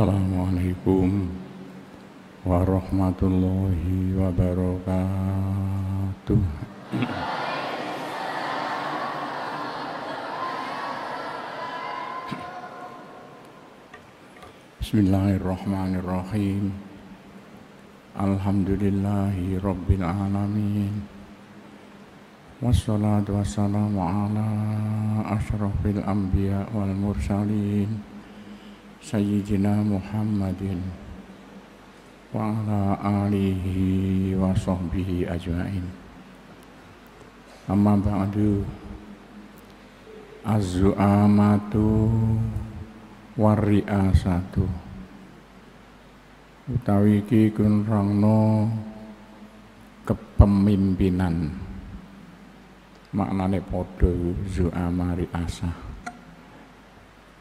Assalamualaikum warahmatullahi wabarakatuh. Bismillahirrahmanirrahim. Alhamdulillahi rabbil alamin. Wassalatu wassalamu ala asyrafil anbiya wal mursalin. سيدنا محمد وعلى آله وصحبه أجمعين أما بعد Az-zu'amatu utawi ki kunrangno kepemimpinan maknane padha zuamari asah.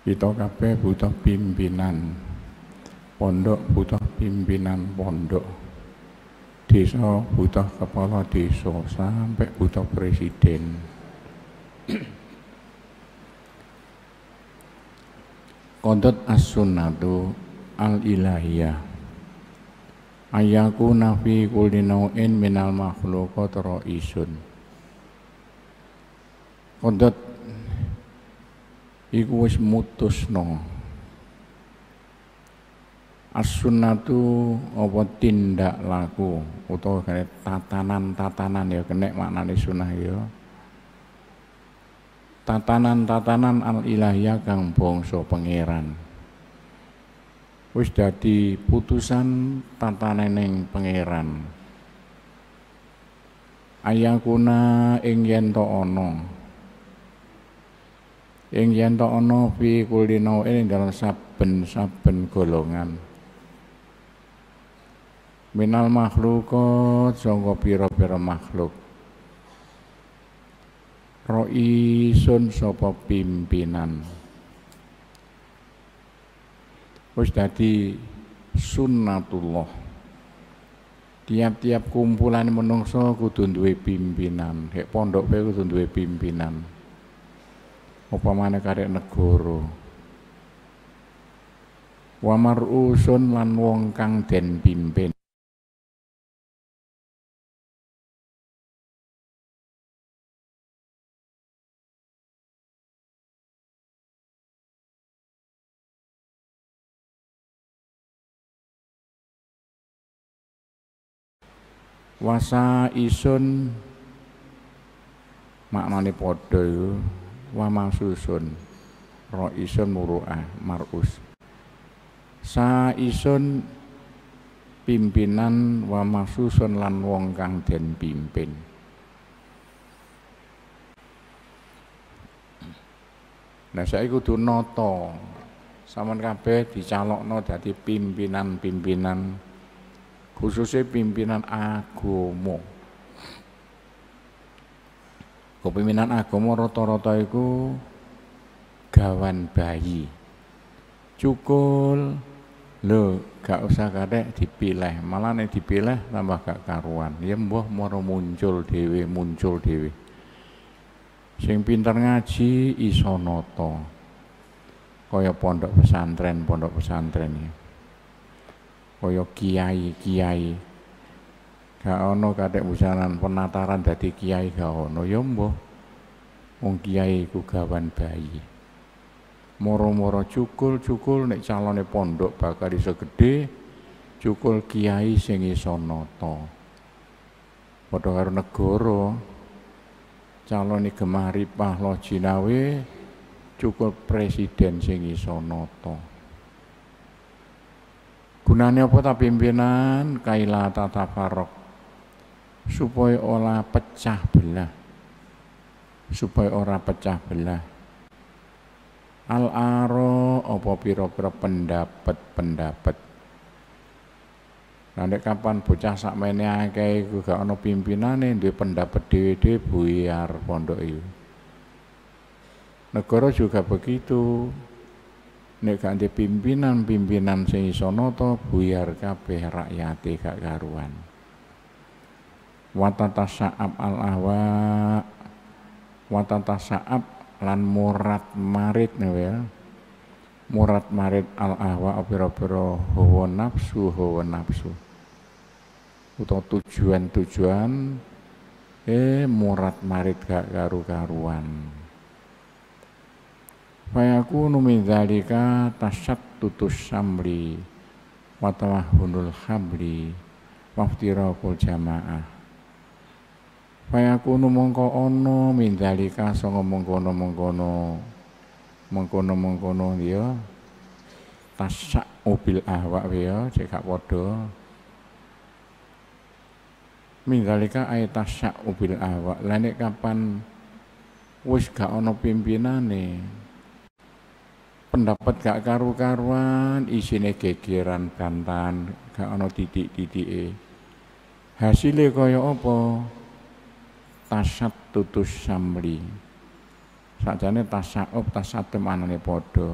Kita kabeh butuh pimpinan pondok, butuh pimpinan pondok. Desa butuh kepala desa sampai butuh presiden. Kodot as-sunnatu al-ilahiyah Ayaku nafi kulinau'in minal makhlukat ro'isun Kodot iku wis mutusno as-sunnatu apa tindak laku utawa kene tatanan-tatanan ya kene maknane sunah ya tatanan-tatanan al ilahiyah kang bangsa pangeran wis dadi putusan tataneneng pangeran ayakuna ing yen ana ing yen tok ana fi kulli nau'in dalam saben-saben golongan minal makhlukat sangka pira-pira makhluk roisun sapa pimpinan wis dadi sunnatullah tiap-tiap kumpulan menungso kudu duwe pimpinan hek pondok kudu duwe pimpinan upamane karek negara wamar usun lan wong kang den pimpin wasa isun maknane padha iku wa masusun roisun muru'ah mar'us saisun pimpinan wa lan wong kang den pimpin Nah saya ikut noto Saman kabeh dicalokno dadi pimpinan-pimpinan khususnya pimpinan agomo Kepemimpinan agama rata-rata iku gawan bayi. Cukul lo gak usah kadek dipilih, malah nek dipilih tambah gak karuan. Ya mbah mau muncul dhewe, muncul dhewe. Sing pinter ngaji iso nata. Kaya pondok pesantren, pondok pesantren ya. Kaya kiai, kiai gak ono kadek busanan penataran dadi kiai gak ono ya wong kiai iku gawan bayi moro-moro cukul-cukul nek calone pondok bakal iso gedhe cukul kiai sing iso nata padha karo negara calone gemari pahlo jinawe cukul presiden sing iso nata gunane apa ta pimpinan kaila Tata Farok supaya ora pecah belah supaya ora pecah belah al aro apa pira pendapat-pendapat nanti kapan bocah mene akeh iku gak ana pimpinane duwe pendapat dhewe-dhewe buyar pondok itu negara juga begitu nek gak pimpinan-pimpinan sing iso nata buyar kabeh rakyate gak karuan sa'ab al ahwa sa'ab lan murat marit ya murat marit al ahwa opiro-opiro hawa nafsu hawa nafsu utawa tujuan-tujuan eh murat marit gak karu-karuan Fayakunu min dzalika tutus samri wa tawahhunul habli waftirakul jamaah kunu mongko ono mindalika songo mongkono mengkono mengkono-mengkono dia ya. tasak mobil ahwa dia cekak wado ya, mindalika ay tasak mobil ahwa lanek kapan wis gak ono pimpinane pendapat gak karu-karuan isine gegeran bantan gak ono titik-titike hasilnya kaya apa tasat tutus samri sajane tasawuf tasatum anane padha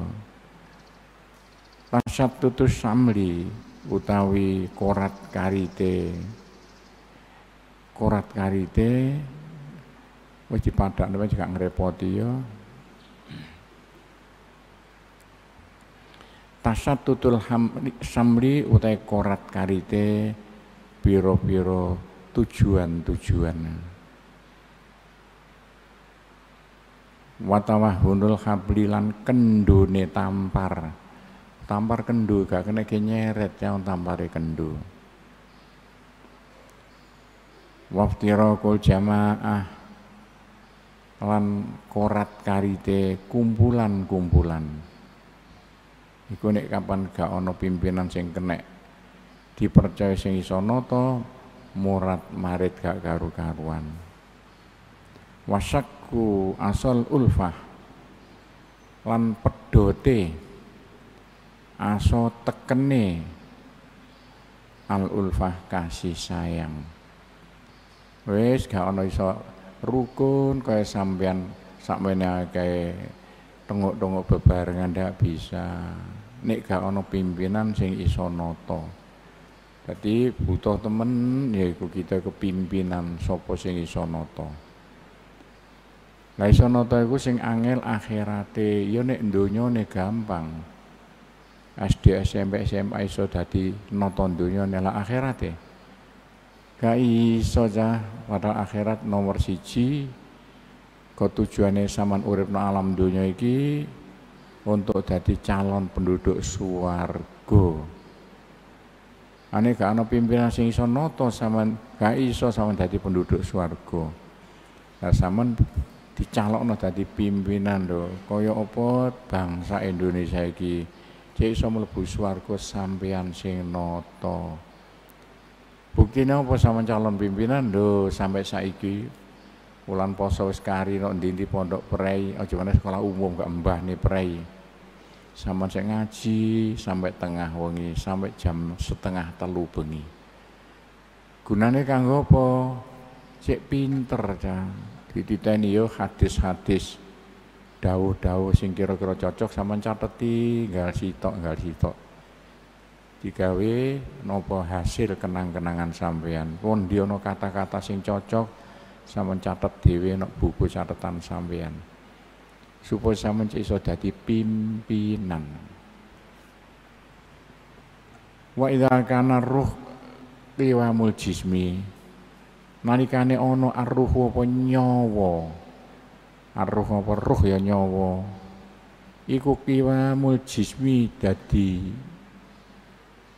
tasat tutus samri utawi korat karite korat karite wajib dipadakne wis juga ngerepoti ya tasatutul hamri, samri utai korat karite biro-biro tujuan-tujuan. watawah hunul hablilan kendune tampar tampar kendu gak kena ke nyeret yang tampare kendu waftirokul jamaah lan korat karite kumpulan-kumpulan iku nek kapan gak ono pimpinan sing kene, dipercaya sing iso noto murat marit gak karu-karuan Wasaku asal ulfah lan pedote aso tekene al ulfah kasih sayang Wes gak ono iso rukun kaya sampean sakmene kaya tengok-tengok bebarengan ndak bisa nek gak ono pimpinan sing iso noto Jadi butuh temen yaiku kita kepimpinan sopo sing iso noto lah iso nata iku sing angel akhirate, ya nek donyane gampang. SD, SMP, SMA iso dadi nata donyane lah akhirate. Gak iso cah, pada akhirat nomor siji kok tujuannya saman urip no alam dunia iki untuk jadi calon penduduk suwargo ane gak ana pimpinan sing iso noto saman gak iso saman jadi penduduk suwargo nah saman dicalokno dadi pimpinan lho koyo apa bangsa Indonesia iki cek iso mlebu swarga sampean sing nata buktine apa sama calon pimpinan lho sampai saiki ulan poso wis kari nok ndi pondok prei aja meneh sekolah umum gak mbah nih prei sama saya ngaji sampai tengah wengi sampai jam setengah telu bengi gunane kanggo apa cek pinter dah dititeni yo hadis-hadis dawuh-dawuh sing kira-kira cocok sama cateti nggal sitok nggal sitok digawe nopo hasil kenang-kenangan sampean pun diono kata-kata sing cocok sama catet dewe no buku catatan sampean supaya sama iso jadi pimpinan wa idha kana ruh qiwamul jismi nalikane ono arruh apa nyawa arruh apa ruh ya nyawa iku mul jismi dadi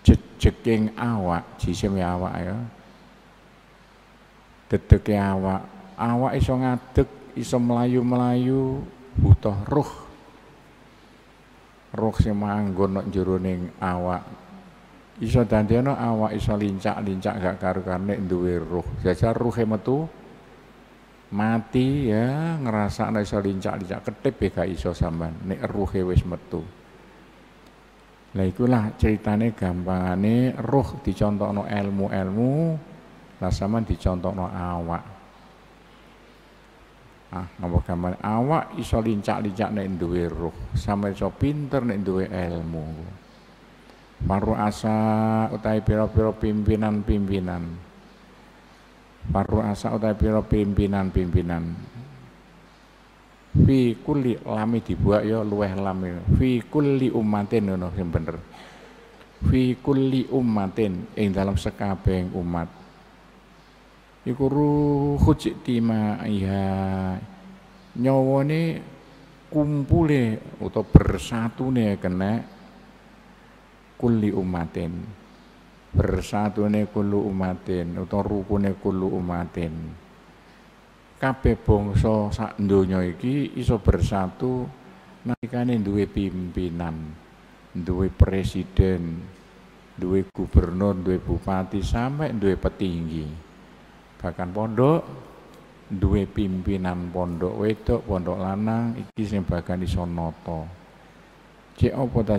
jejeking awak jisim ya awak ya dedeke ya awak awak iso ngadeg iso melayu-melayu butuh ruh ruh sing manggon nek awak iso dandeno awak iso lincak-lincak gak karu karena duwe ruh. Jajar ruhe metu mati ya ngerasa nek iso lincak-lincak ketip ya iso saman nek ruh wis metu. Lah ikulah ceritane gampangane ruh dicontokno ilmu-ilmu lah sampean no awak. Ah, ngapa gampang awak iso lincak-lincak nek duwe ruh, sampe iso pinter nek duwe ilmu. Paru asa utai piro-piro pimpinan-pimpinan. Paru asa utai piro pimpinan-pimpinan. Fi kuli lami dibuat yo ya, luweh lami. Ya. Fi kuli umatin ngono yang bener. Fi kuli umatin ing dalam sekabeng umat. Iku ruhu tima iha nyawane kumpule atau ne kena kulli umatin bersatune kulu umatin utawa rukune kulu umatin kabeh bangsa sak donya iki iso bersatu nalikane duwe pimpinan duwe presiden duwe gubernur duwe bupati sampai duwe petinggi bahkan pondok duwe pimpinan pondok wedok pondok lanang iki sing bahkan iso noto cek apa ta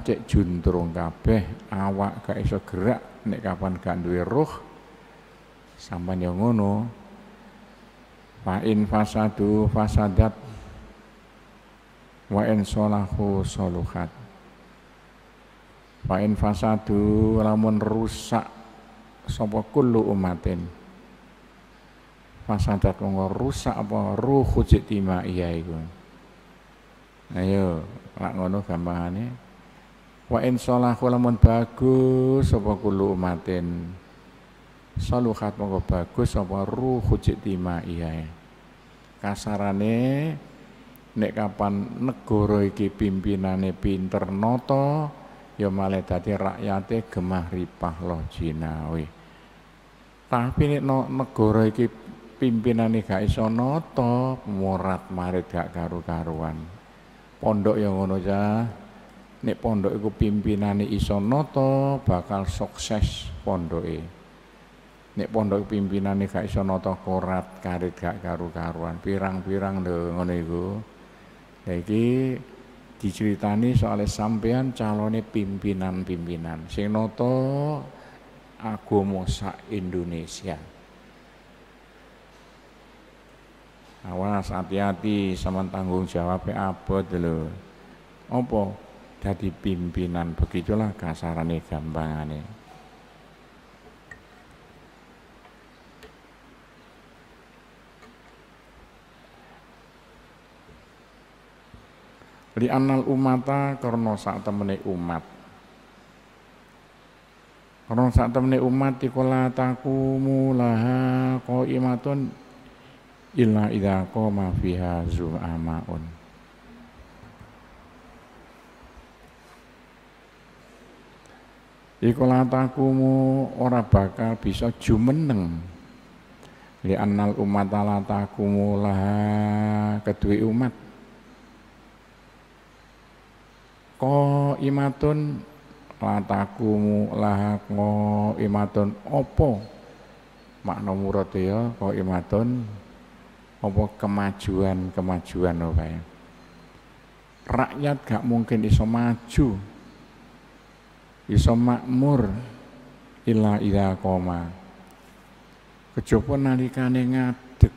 cek juntrung kabeh awak gak iso gerak nek kapan gak duwe roh sampean yo ya ngono fa in fasadu fasadat wa in solahu soluhat fa in fasadu lamun rusak sapa kullu umatin fasadat monggo rusak apa ruhu jitima iya iku ayo lak ngono gampangane wa in shalahu lamun bagus sapa kulo umatin saluhat kau bagus sapa ruhu jitima iya kasarane nek kapan negara iki pimpinane pinter yo ya malah dadi rakyate gemah ripah loh jinawi tapi nek no, negara iki pimpinane gak iso noto murat marit gak karu-karuan pondok yang ngono ya nek pondok iku pimpinane iso noto bakal sukses pondoke nek pondok pimpinane gak iso noto korat karit gak karu-karuan pirang-pirang lho ngono iku Jadi, diceritani soalnya sampean calonnya pimpinan-pimpinan sing nata agomo sa Indonesia awas hati-hati sama tanggung jawabnya apa dulu, apa jadi pimpinan begitulah kasarannya gampangannya li anal umata karena saat temene umat karena saat temene umat dikola la taqumu laha qaimatun illa idza qama fiha zu'ama'un Ikola ora bakal bisa jumeneng li annal umat ala takumu laha kedua umat ko imatun latakumu laha ko imatun opo makna ko ya imatun apa kemajuan-kemajuan apa ya. Rakyat gak mungkin iso maju, iso makmur, ila ila koma. Kejopo nalikane ngadek,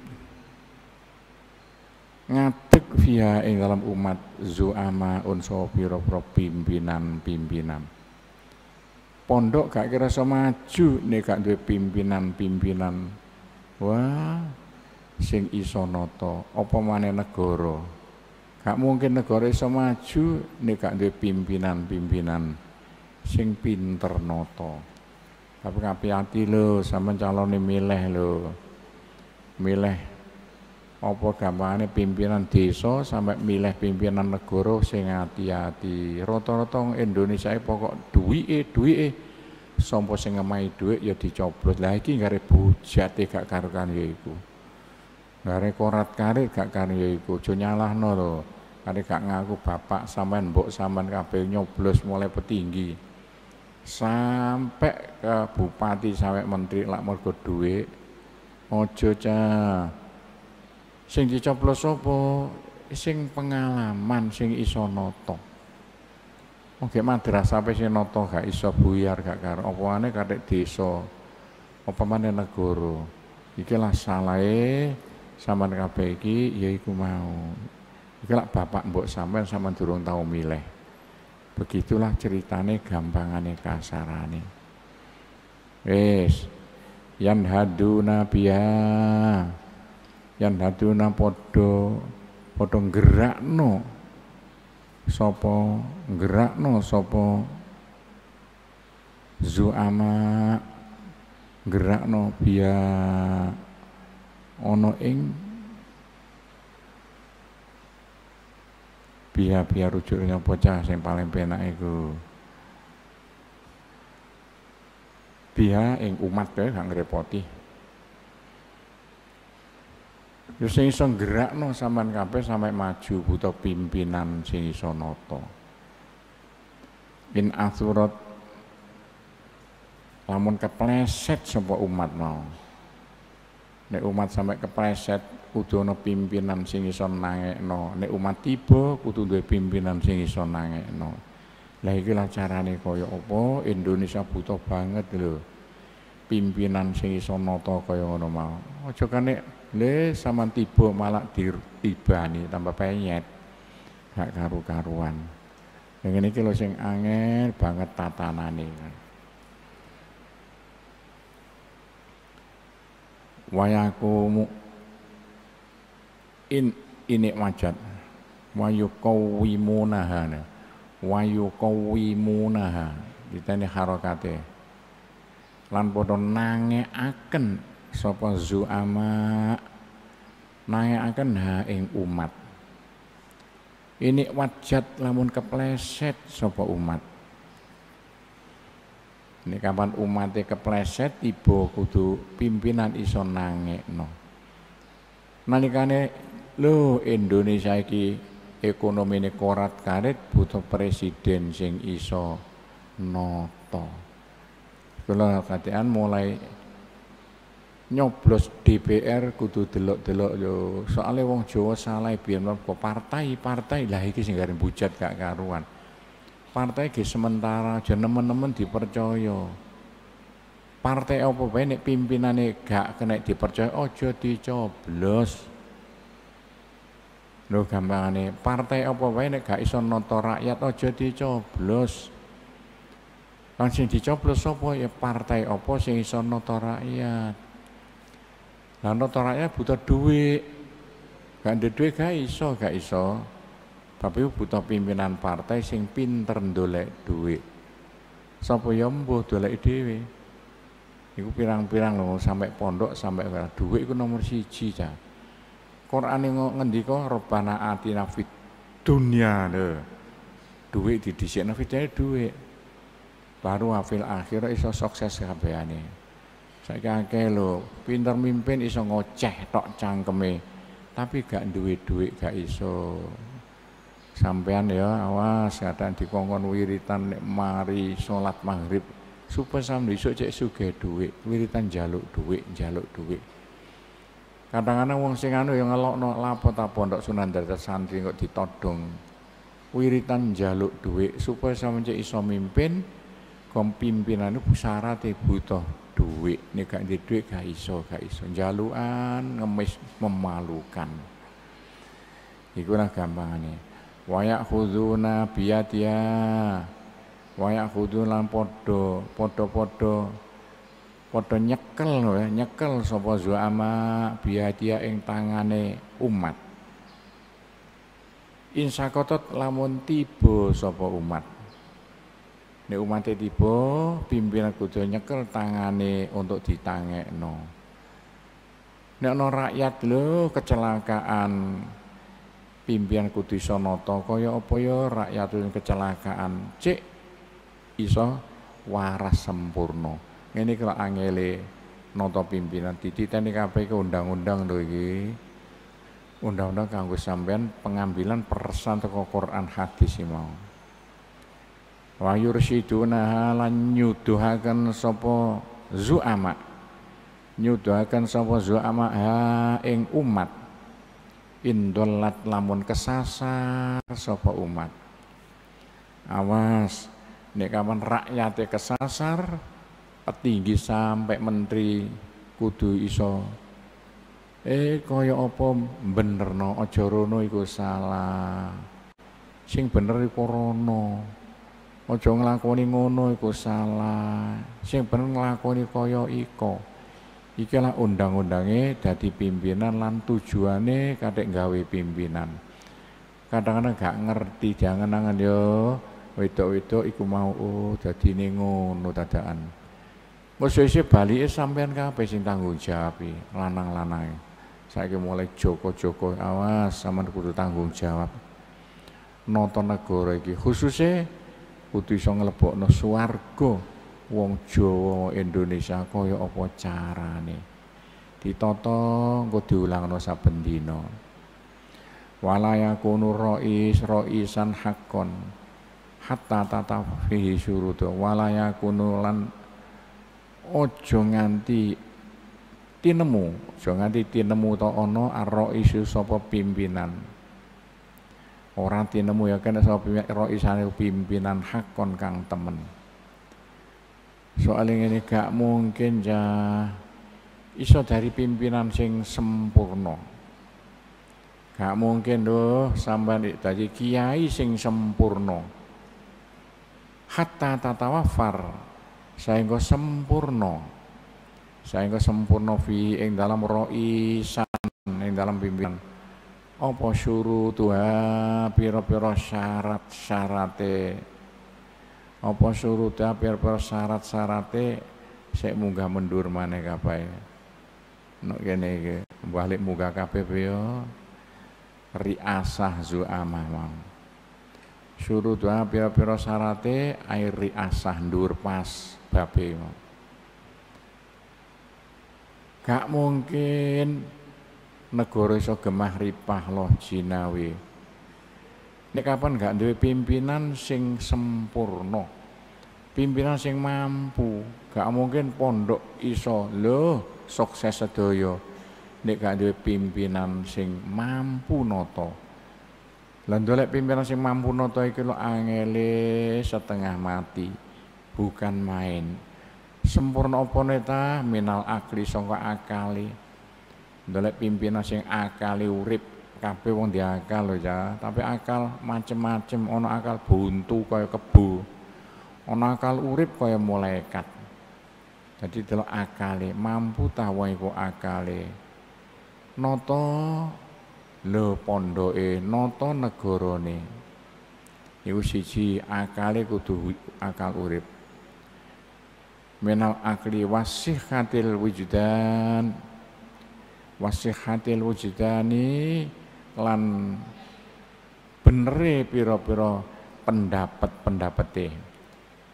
ngadek via ing dalam umat zuama unso piro pro pimpinan-pimpinan. Pondok gak kira so maju nih gak duwe pimpinan-pimpinan. Wah, sing iso noto apa maneh negara gak mungkin negara iso maju nek gak duwe pimpinan-pimpinan sing pinter Noto, tapi hati lo, sama calon ini milih lo, milih apa gampangane pimpinan desa sampai milih pimpinan negara sing hati-hati roto rata Indonesia e pokok duwike eh, sompo sing ngemahi dhuwit ya dicoblos. lagi iki gare bujate gak karukan ya iku. Gare korat karit gak karya iku, aja nyalahno to. Kare gak ngaku bapak sampean mbok sampean kabeh nyoblos mulai petinggi. Sampai ke bupati sampai menteri lak mergo dhuwit. Aja ca. Sing dicoblos sapa? Sing pengalaman sing iso noto. Oke gak madrasah apa sih noto gak iso buyar gak karo apa aneh kadek desa apa mana negara ikilah salahe sampean kabeh iki ya mau. Iki lak bapak mbok sampean sampean durung tau milih. Begitulah ceritane gampangane kasarane. Wis yan yang hadu Yan haduna gerak no, sopo gerak no sopo, zuama gerak no pia ana ing biya-biya rujuknya nyapa yang paling penak iku biya ing umat kae gak terus yo sing gerak gerakno sampean kape sampe maju butuh pimpinan sing iso nata in asurat lamun kepleset semua umat mau nek umat sampai kepreset kudu ana pimpinan sing iso nangekno nek umat tiba kudu duwe pimpinan sing iso nangekno lah iki lah carane kaya apa Indonesia butuh banget lho pimpinan sing iso nata kaya ngono mau aja kane le sampean tiba malah ditibani tambah penyet gak karu-karuan yang ini lho sing angel banget tatanan ini. wayakumu in ini wajat munaha kita ini harokate lan padha akan sapa zuama akan ha ing umat ini wajat lamun kepleset sopo umat ini kapan umatnya kepleset tiba kudu pimpinan iso nangekno. Nalikane lo Indonesia iki ekonomine korat karet, butuh presiden sing iso noto. Kula katean mulai nyoblos DPR kudu delok-delok yo soalnya wong Jawa salah biyen kok partai-partai lah iki sing garing bujat gak karuan partai ge sementara aja nemen-nemen dipercaya partai apa wae nek pimpinane gak kena dipercaya aja dicoblos lho gampangane partai apa wae nek gak iso nata rakyat aja dicoblos langsung sing dicoblos sapa ya partai apa sing iso nata rakyat. Lah nata rakyat butuh duit. Gak ada duit gak iso, gak iso. Tapi butuh pimpinan partai sing pinter ndolek duit. Sapa yo ya mbuh doleki dhewe. Iku pirang-pirang lho sampai pondok sampai duit iku nomor siji ta. Quran e ngendika Rabbana atina fid dunya lho. Duit di didhisikno fitane duit. Baru afil akhir iso sukses kabehane. Saiki akeh lho, pinter mimpin iso ngoceh tok cangkeme. Tapi gak duit duit gak iso sampean ya awas kadang dikongkon wiritan nek mari sholat maghrib supaya sam esuk cek suge duit, wiritan jaluk duit, jaluk duit. kadang-kadang wong sing anu ya ngelok no lapo tapi untuk Sunan dari santri kok ditodong wiritan jaluk duit, supaya sam cek iso mimpin kom pimpinane syarat butuh duit, nih gak di duit gak iso gak iso jaluan, ngemis memalukan iku lah gampangannya wayak ya'khuduna biatia wayak ya'khudun podo podo podo podo padha nyekel ya nyekel sopo zuama biatia ing tangane umat kotot lamun tibo sopo umat nek umate tiba pimpinan kudu nyekel tangane untuk ditangekno nek ana rakyat lho kecelakaan pimpinan kudu iso nata kaya apa ya rakyatun kecelakaan cek iso waras sempurna ini kira angele nata pimpinan dititeni kabeh ke undang-undang lho iki undang-undang kanggo sampean pengambilan persan teko Quran hadis mau wa yursiduna lan nyuduhaken sapa zuama nyuduhaken sapa zuama ha ing umat indolat lamun kesasar sopo umat awas nek kapan rakyate kesasar petinggi sampai menteri kudu iso eh kaya apa benerno aja rono iku salah sing bener iku rono ojo ngelakoni ngono iku salah sing bener ngelakoni kaya iko ikilah undang-undangnya jadi pimpinan lan tujuannya kadek gawe pimpinan kadang-kadang gak ngerti jangan nangan yo wedok-wedok iku mau oh dadi ning ngono dadaan Mesti balike sampean kabeh sing tanggung jawab lanang-lanang. saya mulai Joko-Joko awas sama kudu tanggung jawab. Nata negara iki khususe kudu iso no swarga wong Jawa Indonesia kaya apa carane ditata engko diulangno saben dina walayakunu rais raisan hakon hatta tata fihi syurutu walayakunu lan ojo nganti tinemu aja nganti tinemu ta ana ar sapa pimpinan Orang tinemu ya kena sapa roisane pimpinan hakon kang temen soalnya ini gak mungkin ya iso dari pimpinan sing sempurna gak mungkin doh sampean tadi kiai sing sempurna hatta tata tatawafar enggak sempurna enggak sempurna fi ing dalam roisan ing dalam pimpinan apa Tuhan piro piro syarat syaratnya apa surutnya pira-pira syarat-syarate sik munggah mendur maneh kabeh nek kene iki balik munggah kabeh ri riasah zuamah mau surutnya pira-pira syarate air riasah ndur pas babe gak mungkin negara iso gemah ripah loh jinawi Nek kapan gak duwe pimpinan sing sempurna. Pimpinan sing mampu, gak mungkin pondok iso lho sukses sedaya. Nek gak duwe pimpinan sing mampu nata. Lan dolek pimpinan sing mampu nata iki lho angele setengah mati. Bukan main. Sempurna apa neta minal akli sangka akali. Dolek pimpinan sing akali urip kabeh wong di akal lho ya, tapi akal macem-macem, ono akal buntu kaya kebu. Ono akal urip kaya malaikat. Jadi delok akale, mampu ta wae iku akale. Nata lho pondoke, nata negarane. Iku siji akale kudu akal urip. Minal akli hatil wujudan wasih wujudan wujudani lan benere pira-pira pendapat-pendapate.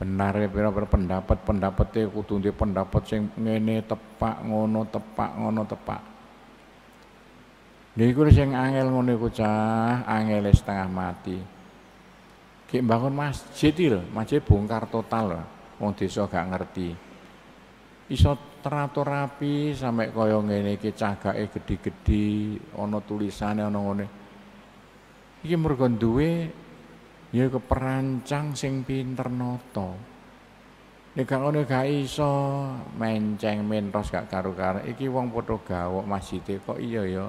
Benare pira-pira pendapat-pendapate kudu pendapat sing ngene tepak ngono tepak ngono tepak. Niku sing angel ngono iku cah, angel setengah mati. Ki bangun masjid lho, masjid bongkar total lho. Wong desa gak ngerti. Iso teratur rapi sampai kaya ngene iki cagake gedhi-gedhi ana tulisane ana ngene iki mergo duwe ya keperancang sing pinter nata nek gak ngono gak iso menceng mentos gak karo-karo iki wong padha gawok masjid kok iya ya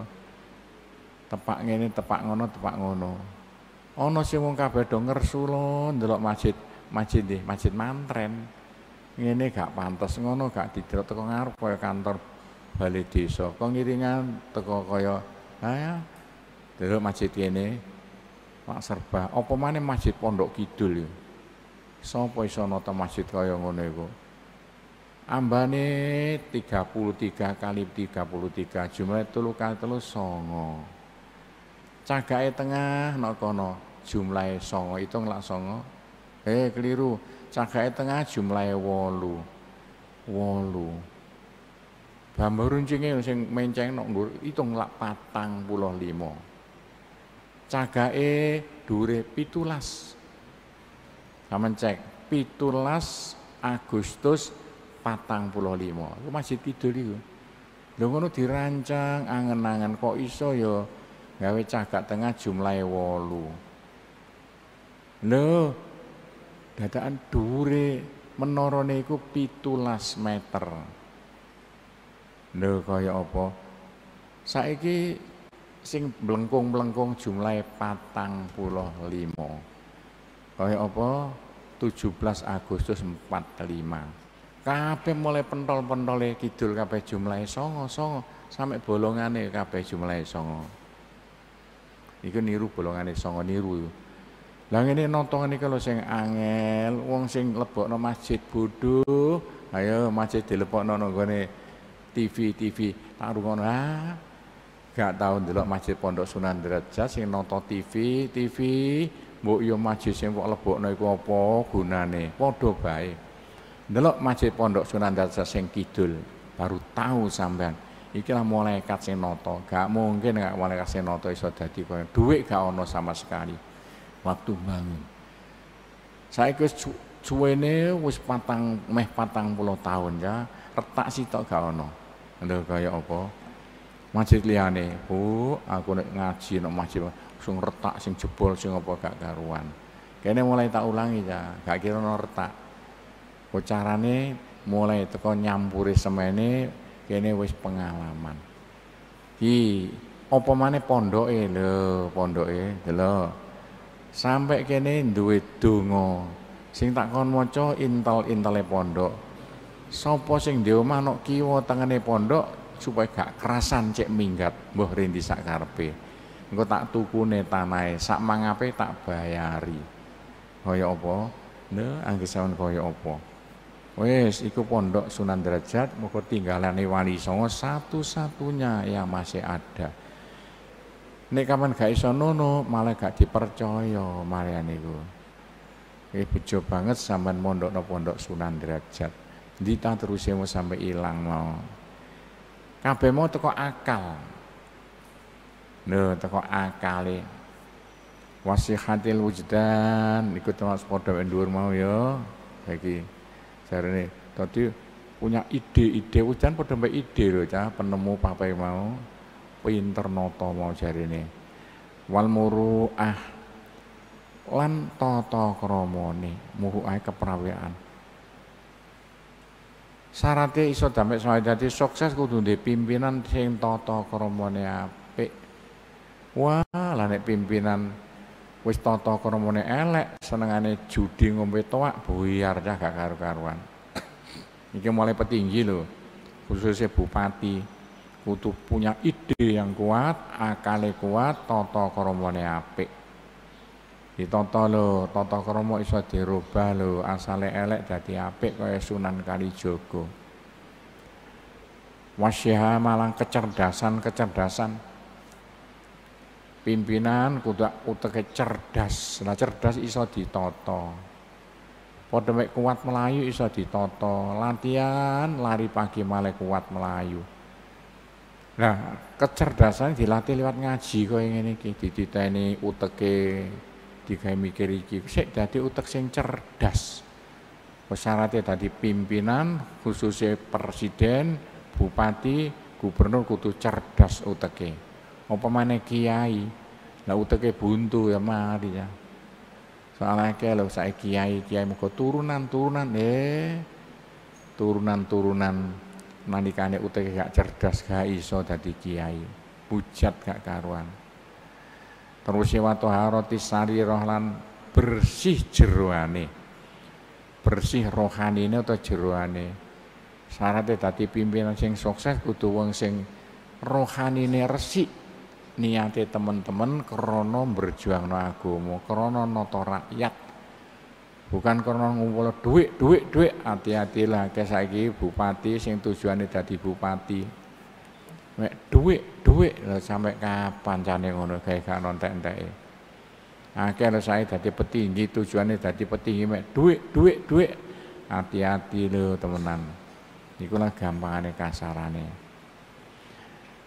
tepak ngene tepak ngono tepak ngono ana sing wong kabeh do ngersula ndelok masjid masjid deh masjid mantren ngene gak pantas ngono gak didelok teko ngarep kaya kantor balai desa kok ngiringan teko kaya ah delok masjid ini mak Serba apa maneh masjid Pondok Kidul ya sapa iso nota masjid kaya ngono iku ambane 33 kali 33 jumlahe 3 kali 3 songo cagake tengah nokono kono songo itu hitung songo eh keliru cakai tengah jumlah wolu wolu bambu runcingnya yang sing menceng nong dur itu ngelak patang puluh limo cakai dure pitulas kaman cek pitulas Agustus patang puluh limo itu masih tidur itu lu ngono dirancang angen-angen kok iso yo ya gawe cakak tengah jumlah wolu Loh, Dataan dure menara pitulas meter. Lho kaya apa? Saiki sing blengkung patang puluh limo. Kaya apa? 17 Agustus 45. Kabeh mulai pentol-pentole kidul kabeh jumlahe songo songo sampai bolongane kabeh jumlahe songo. Iku niru bolongane songo niru. Lah ngene nonton nih kalau sing angel, wong sing no masjid bodho, ayo masjid dilebokno nang gone TV-TV. taruh rungono, ah. Gak tau ndelok masjid Pondok Sunan Derajat sing nonton TV, TV bu yo masjid sing kok lebokno iku apa gunane? Padha bae. Ndelok masjid Pondok Sunan Derajat sing kidul, baru tahu sampean. Iki lah malaikat sing nata. Gak mungkin gak malaikat sing nata iso dadi kaya dhuwit gak ono sama sekali waktu bangun. Saya ke suwene wis patang meh patang puluh tahun ya retak tak gak ono. ada kaya apa? Masjid liane Bu, aku nek ngaji nek masjid langsung retak sing jebol sing apa gak karuan. Kene mulai tak ulangi ya, gak kira no retak. Carane mulai teko nyampuri semene kene wis pengalaman. Ki apa maneh pondoke lho, pondoke lo sampai kene duwe tungo, sing tak kon maca intal-intale pondok so sing di omah nok kiwa tengene pondok supaya gak kerasan cek minggat mbah rindi sak karepe engko tak tukune tanahe sak mangape tak bayari kaya apa ne angge sawan kaya apa wis iku pondok Sunan Derajat muga tinggalane wali songo satu-satunya yang masih ada Nek kapan gak iso nono malah gak dipercaya Marian itu. Eh bejo banget sampean no pondok Sunan Derajat. Dita terusnya mau sampai hilang mau. Kabe mau teko akal. no, teko akale. Wasihatil wujudan, ikut termasuk padha endur mau yo, ya. cari nih. tadi punya ide-ide wujudan, pada mbek ide loh, cah penemu yang mau pinter noto mau ini wal muruah lan kromo kramane muruah keperawian syaratnya iso semuanya jadi sukses kudu di pimpinan sing Toto kramane apik wah lah pimpinan wis kromo kramane elek ane judi ngombe toa buyar dah gak karu-karuan iki mulai petinggi loh khususnya bupati kudu punya ide yang kuat, yang kuat, tata kramane apik. Ditata lho, tata krama iso dirubah lho, asale elek dadi apik kaya Sunan Kalijogo. Wasyaha malang kecerdasan-kecerdasan. Pimpinan kuda kuda kecerdas, Lah cerdas iso ditata. Podemek kuat Melayu iso ditoto, Latihan lari pagi malek kuat Melayu. Nah, kecerdasan dilatih lewat ngaji yang ini ngene ini, diditeni uteke di mikir iki. Sik dadi utak sing cerdas. Syaratnya tadi pimpinan, khususnya presiden, bupati, gubernur kudu cerdas uteke. Apa mana kiai? Lah uteke buntu ya mari ya. Soalnya kalau lo saya kiai kiai mau turunan turunan eh turunan turunan nalikane utek gak cerdas gak iso dadi kiai bujat gak karuan terus wa taharati sari rohlan bersih jeruane bersih ini atau jeruane syaratnya tadi pimpinan sing sukses kudu wong sing ini resik niate teman-teman krono berjuang no agomo, krono noto rakyat bukan karena ngumpul duit duit duit hati-hatilah ke saiki bupati sing tujuannya tadi bupati mek duit duit lo sampai kapan cane ngono kayak gak nontek-enteke nah, akhirnya saya tadi petinggi tujuannya tadi petinggi mek duit duit duit hati-hati lo temenan ikulah gampangannya kasarane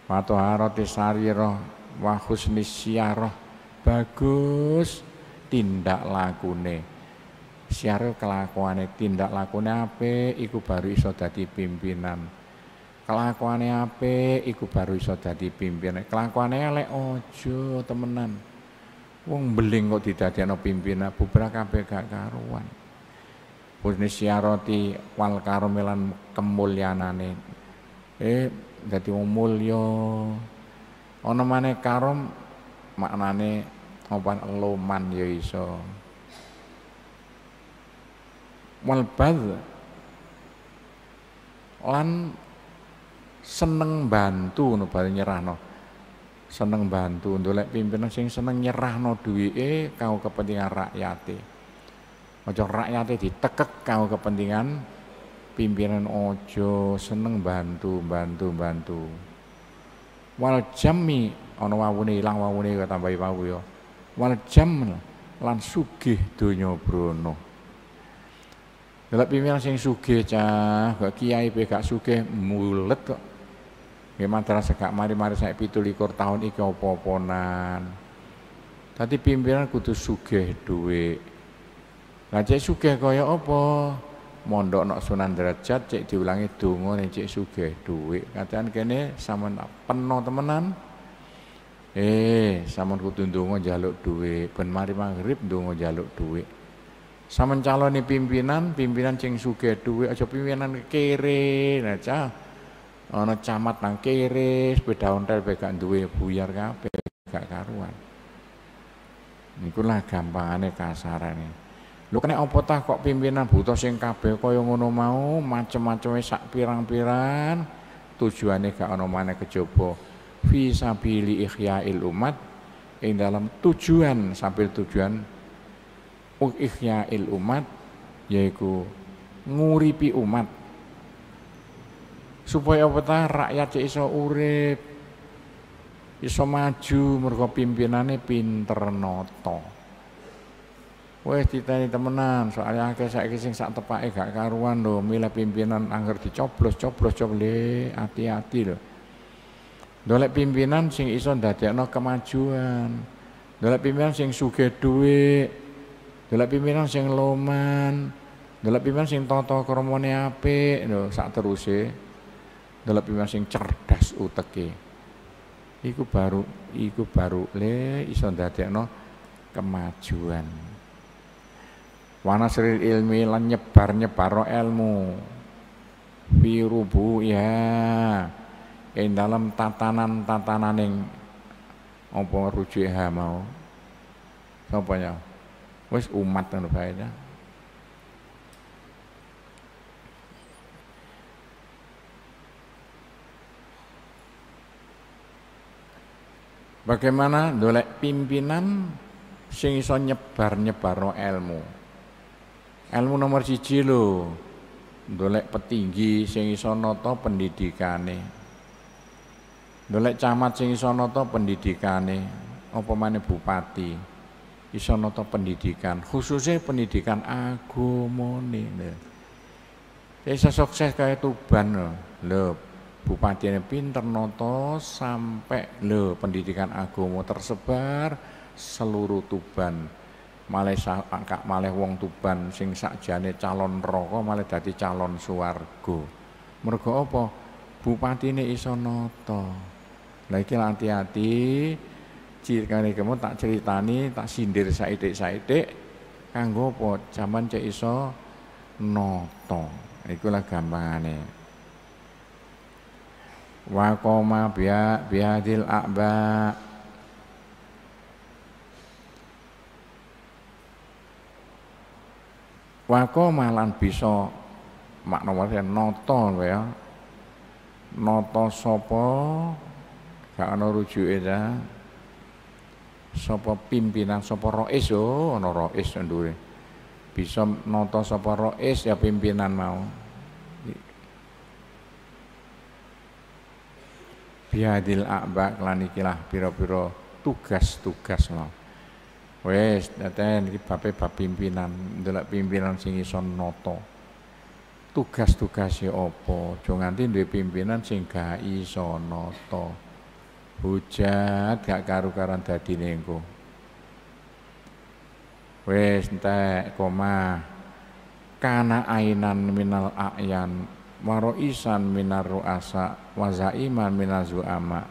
wa haroti sarira wa husni bagus tindak lakune Syarul kelakuane tindak lakunya apik iku baru iso dadi pimpinan. kelakuannya apik iku baru iso dadi pimpinan. kelakuannya elek ojo temenan. Wong beling kok didadekno pimpinan bubrah kabeh gak karuan. Husni syaroti wal karumilan kemulyanane. Eh jadi wong mulya. Ana maneh karom maknane opan eluman ya iso wal lan seneng bantu no bali nyerahno seneng bantu ndolek pimpinan sing seneng nyerahno duwike kau kepentingan rakyate aja rakyate ditekek kau kepentingan pimpinan ojo seneng bantu bantu bantu wal jami ana wawune ilang wawune tambahi wawu ya wal jam lan sugih donya brana Delok pimpinan sing sugih cah, gak kiai pe gak sugih mulet kok. Nggih madrasah gak mari-mari saya 17 tahun iki apa-oponan. Tadi pimpinan kudu sugih duit. Lah cek sugih kaya apa? Mondok nok sunan derajat cek diulangi donga ning cek sugih dhuwit. Katakan kene sama peno temenan. Eh, sama kutu ndonga jaluk duit. Pen mari magrib ndonga jaluk duit. Sama caloni pimpinan, pimpinan ceng suge duwe aja pimpinan kiri, nah cah. Ana camat nang kiri, sepeda ontel gak duwe buyar kabeh gak karuan. Nikulah gampangane kasarane. lu kene apa tah kok pimpinan butuh sing kabeh kaya ngono mau macem macem sak pirang-pirang tujuane gak ana mana kejaba fi sabili ihyail umat ing dalam tujuan sambil tujuan il umat yaitu nguripi umat supaya apa ta rakyat iso urip iso maju mergo pimpinane pinter nata wis ditani temenan soalnya akeh saiki sing sak tepake gak karuan lho milih pimpinan angger dicoblos coblos coble hati-hati lho Dolek pimpinan sing iso ndadekno kemajuan. Dolek pimpinan sing sugih dhuwit, Gelap pimpinan sing loman, gelap pimpinan sing toto kramane no saat sak teruse. gelap pimpinan sing cerdas uteke. Iku baru iku baru le iso no kemajuan. sri ilmi lan nyebar-nyebar ilmu. bu ya in dalam tatanan-tatananing ompong rujuk mau. Sapa ya? wes umat ngono bae ya. Bagaimana dolek pimpinan sing iso nyebar no ilmu. Ilmu nomor siji lho. Dolek petinggi sing iso nata pendidikane. Dolek camat sing iso nata pendidikane, apa mana bupati iso noto pendidikan, khususnya pendidikan agomo nih, Saya sukses kayak Tuban lo bupati yang pinter noto sampai lo pendidikan agomo tersebar seluruh Tuban. malah angkat malah wong Tuban sing sakjane calon rokok, malah dadi calon suwargo. Mergo apa? ini iso noto. lagi hati-hati Cirikane kamu tak ceritani, tak sindir saite, saidik kanggo apa? Zaman cek iso noto. Ikulah gampangane. Wakoma qoma biya bihadil akba Wako malan bisa makna wae nata ya. Nata sapa gak ana rujuke ya sapa pimpinan sapa rois yo oh, ana rois ndure bisa nata sapa rois ya pimpinan mau biadil akba kelan ikilah pira-pira tugas-tugas mau wes daten iki bape bab pimpinan ndelok pimpinan sing iso nata tugas tugas ya apa aja nganti duwe pimpinan sing gak iso nata hujat gak karu-karuan dadi engko wes entek koma kana ainan minal a'yan waroisan minar ru'asa wazaiman minal zu'ama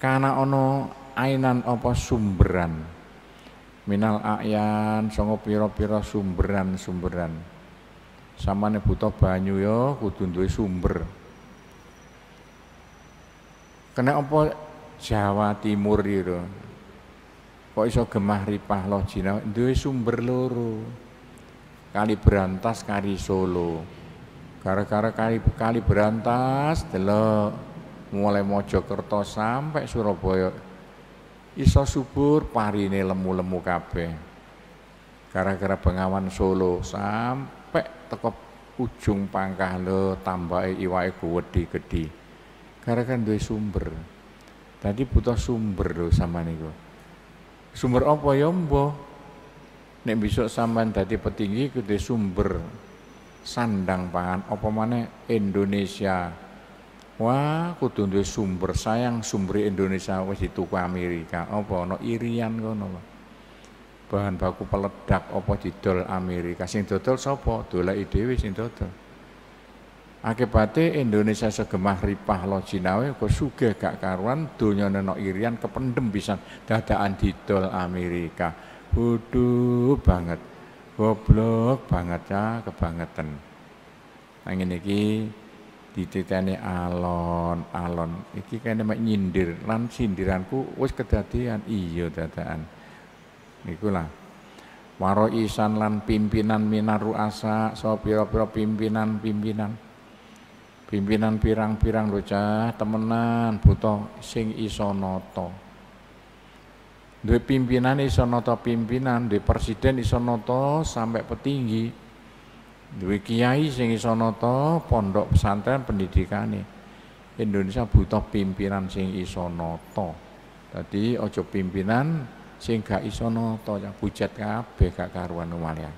kana ono ainan apa sumberan minal a'yan songo piro piro sumberan sumberan samane butuh banyu yo, ya, kudu duwe sumber Kena apa Jawa Timur itu. Kok iso gemah ripah loh Cina, Itu sumber loro. Kali berantas kali Solo. Gara-gara kali kali berantas delok mulai Mojokerto sampai Surabaya iso subur parine lemu-lemu kabeh. Gara-gara pengawan Solo sampai tekop ujung pangkah lo tambah iwake gedhi gedih karena kan duwe sumber tadi butuh sumber lho sama niku sumber apa ya mbah nek besok sampean tadi petinggi kudu sumber sandang pangan apa mana Indonesia wah kudu duwe sumber sayang sumber Indonesia wis dituku Amerika apa no irian kono bahan baku peledak apa didol Amerika sing dodol sapa doleki dhewe sing dodol Akibatnya Indonesia segemah ripah lo jinawe kok sugih gak karuan dunia nenok irian kependem bisa dadaan didol Amerika. Bodoh banget. Goblok banget ya kebangetan. ini ki dititani alon-alon. Iki kayaknya mak nyindir lan sindiranku wis kedadian iyo dadaan. ikulah Waro isan lan pimpinan minar ruasa, so piro-piro pimpinan-pimpinan pimpinan pirang-pirang lho temenan butuh sing iso noto duwe pimpinan iso noto pimpinan duwe presiden iso noto sampai petinggi duwe kiai sing iso noto pondok pesantren pendidikan nih, Indonesia butuh pimpinan sing iso noto tadi ojo pimpinan sing gak iso noto yang bujet kabeh gak karuan walian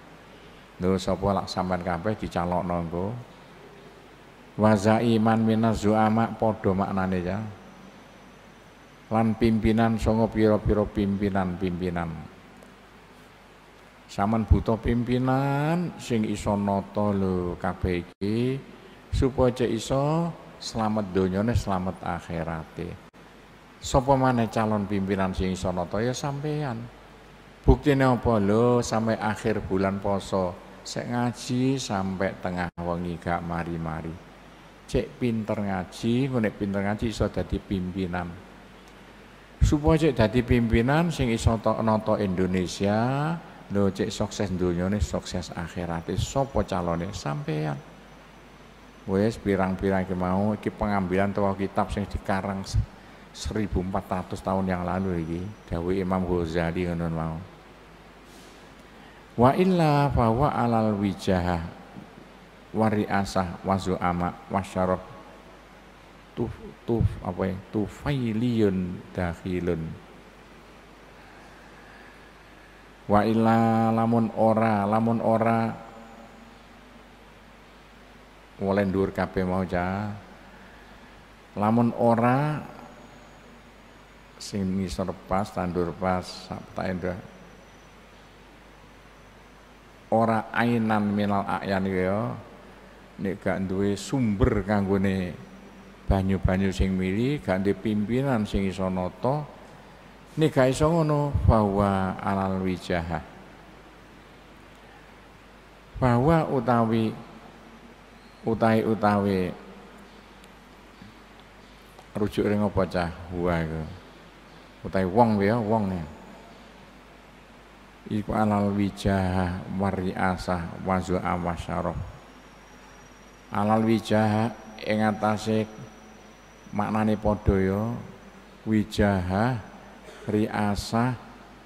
lho sopo lak sampean kabeh dicalokno nonggo wa zaiman minaz zuama padha maknane ya lan pimpinan songo piro-piro pimpinan-pimpinan saman butuh pimpinan sing iso nata lho kabeh supaya cek iso selamat donyane selamat akhirate sapa maneh calon pimpinan sing iso nata ya sampean buktine apa lho sampai akhir bulan poso Saya ngaji sampai tengah wengi gak mari-mari cek pinter ngaji, nek pinter ngaji iso dadi pimpinan. Supaya cek dadi pimpinan sing iso noto Indonesia, lho cek sukses donyane, sukses akhirate sapa calone sampean. Wes pirang-pirang iki mau iki pengambilan toko kitab sing dikarang 1400 tahun yang lalu iki dawuh Imam Ghazali ngono mau. Wa illa wa alal wijah Wari asah, wazu ama wasyarof tuf tuf apa ya tufailiyun dahilun. wa illa lamun ora lamun ora walendur kape kabeh mau ja lamun ora sing ngisor pas tandur pas tak endah ora ainan minal yo ya nek gak duwe sumber kanggone banyu-banyu sing mili, gak duwe pimpinan sing iso nata, nek gak iso ngono bahwa alal wijaha. Bahwa utawi utai utawi rujuk ring apa cah wa iku. Utahe wong ya, wong ya. Iku alal wijaha wariasah wazu awasyarah alal wijah ing atase maknane padha ya wijah riasah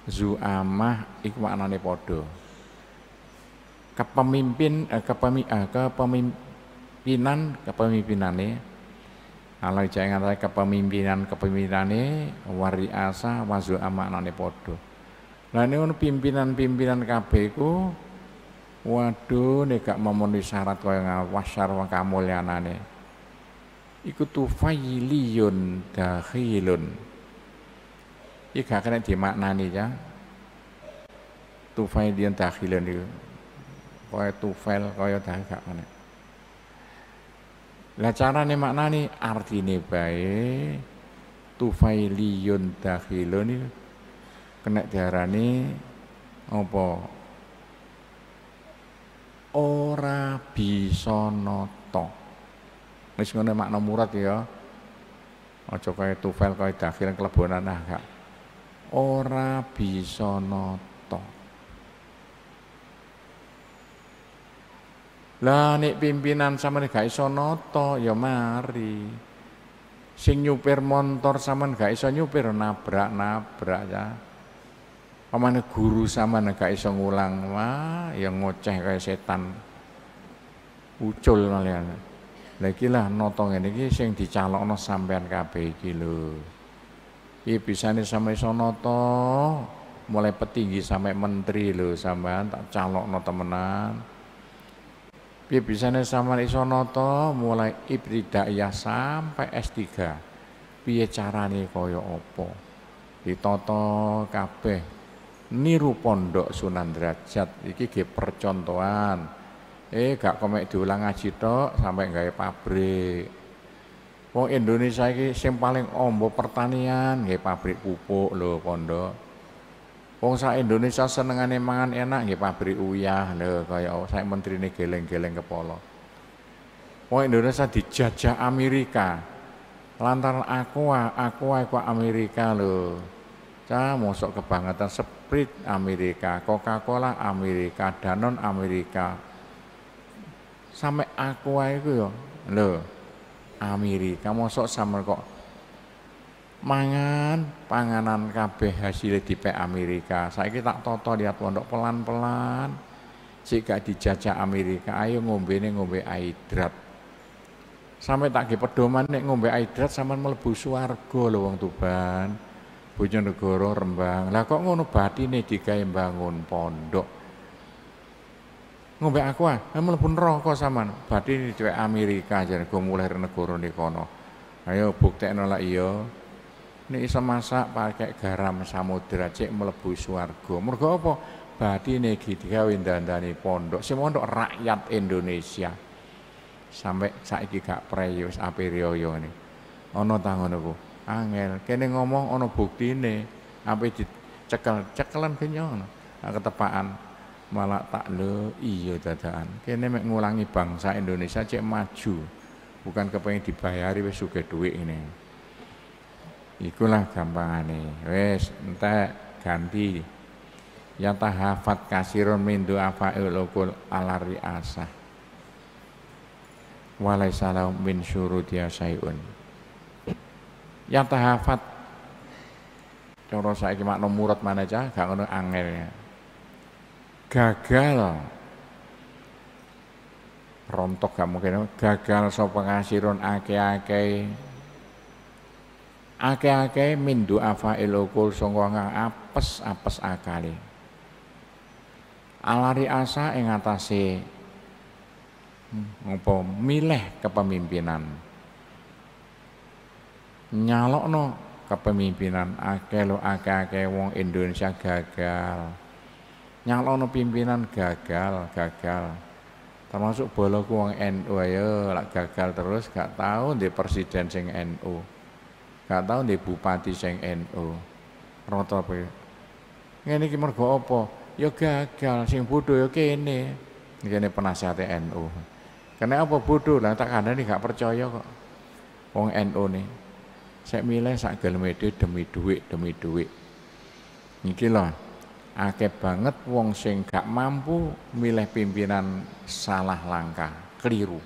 zuamah iku maknane padha kepemimpin eh, kepemi, eh, kepemimpinan kepemimpinane ala wijah ing atase kepemimpinan kepemimpinane wariasa wazuamah maknane padha Lah niku pimpinan-pimpinan kabeh iku Waduh, nih gak memenuhi syarat kau yang ngawasyar wa kamulianane. Iku tufailiyun dakhilun. Iki gak kena dimaknani ya. Tu Tufailiyun dahilun itu. fail, kau yang dah gak kena. Lah cara nih maknani arti nih baik. Tu bae dahilun itu. kena diarani apa ora bisa noto Wis ngene makna murad ya. Aja kaya tufel kaya dafil klebonan ah gak. Ora bisa noto Lah nek pimpinan sampean gak iso noto ya mari. Sing nyupir motor sampean gak iso nyupir nabrak-nabrak ya pamane guru sama nek iso ngulang wah ya ngoceh kayak setan ucul malian lagi iki lah nata ngene iki sing dicalokno sampean kabeh iki lho piye bisane sama iso nata mulai petinggi sampai menteri lho sampean tak calokno temenan piye bisane sampean iso nata mulai ibtidaiyah sampai S3 piye carane kaya apa ditoto kabeh niru pondok Sunan Derajat iki ge percontohan eh gak komek diulang ngaji tok sampai gawe pabrik Wong Indonesia iki sing paling ombo pertanian nggih pabrik pupuk lho pondok Wong sak Indonesia senengane mangan enak nggih pabrik uyah lho kaya sak menterine geleng-geleng kepala Wong Indonesia dijajah Amerika lantaran aku aku aku Amerika lho Cah mosok kebangetan Sprite Amerika, Coca-Cola Amerika, Danone Amerika. Sampai aku itu ya. Lho, Amerika mosok sama kok mangan panganan kabeh hasil di Amerika. Saya kita toto lihat pondok pelan-pelan. Jika dijajah Amerika, ayo ngombe ini ngombe hidrat. Sampai tak pedoman nih ngombe hidrat sama melebu suargo loh wong Tuban. Bojonegoro Rembang. Lah kok ngono batine yang bangun pondok. Ngombe aku ah, mlebu neraka sampean. Batine cewek Amerika aja, go mulai negara kono. Ayo buktekno lak iya. Nek iso masak pakai garam samudra cek mlebu swarga. Mergo apa? Batine iki digawe dandani pondok. semua pondok rakyat Indonesia. Sampai saiki gak preyus ape riyo ngene. Ana tangono angel kene ngomong ono ana buktine ampe dicekel cekelan genyo nah, ketepaan malah tak lo iyo dadaan kene mek ngulangi bangsa Indonesia cek maju bukan kepengen dibayari wes sugih duit ini ikulah gampangane wes ente ganti ya tahafat kasiron mindu apa ilokul alari asah Walai salam min syurutiya sayun yang tahafat cara saiki makna murad manajah gak ngono angel gagal rontok gak mungkin gagal sapa ngasirun ake-ake, ake-ake, min du'afa ilokul sangka apes-apes akali, alari asa ingatasi atase hmm, milih kepemimpinan nyalokno kepemimpinan akeh lo akeh-akeh wong Indonesia gagal. Nyalokno pimpinan gagal, gagal. Termasuk boloku wong NU ayo lak gagal terus gak tahu di presiden sing NU. Gak tahu di bupati sing NU. Roto pe. Ngene iki mergo apa? Ya gagal sing bodoh ya kene. Kene penasihat NU. Kene apa bodoh Lah tak kandhani gak percaya kok. Wong NU nih saya milih sak gelmede demi duit demi duit niki loh akeh banget wong sing gak mampu milih pimpinan salah langkah keliru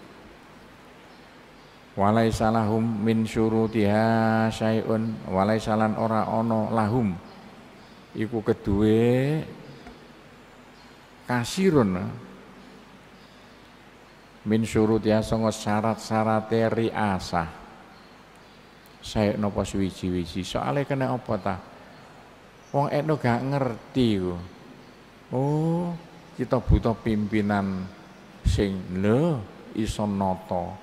walai salahum min syurutiha syai'un walai salan ora ono lahum iku kedue kasirun min syurutiha songo syarat teri riasah saya nopo suwiji-wiji soalnya kena apa ta wong etno gak ngerti ku oh kita butuh pimpinan sing le iso noto